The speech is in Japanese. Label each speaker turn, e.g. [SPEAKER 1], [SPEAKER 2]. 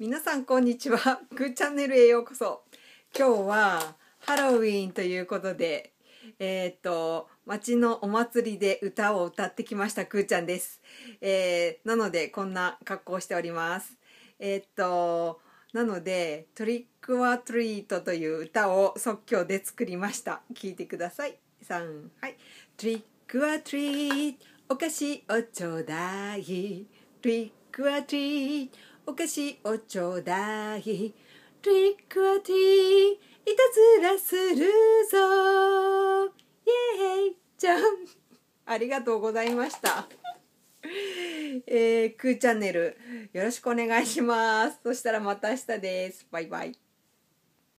[SPEAKER 1] 皆さんこんにちは。グーチャンネルへようこそ。今日はハロウィーンということで、えー、っと、町のお祭りで歌を歌ってきましたくーちゃんです。えー、なのでこんな格好をしております。えー、っと、なのでトリックはトリートという歌を即興で作りました。聞いてください。3、はい。トリックはトリート、お菓子をちょうだい。トリックはトリート、お菓子をちょうだいリックはティーいたずらするぞイェーイじゃんありがとうございましたえー、クーチャンネルよろしくお願いしますそしたらまた明日ですバイバイ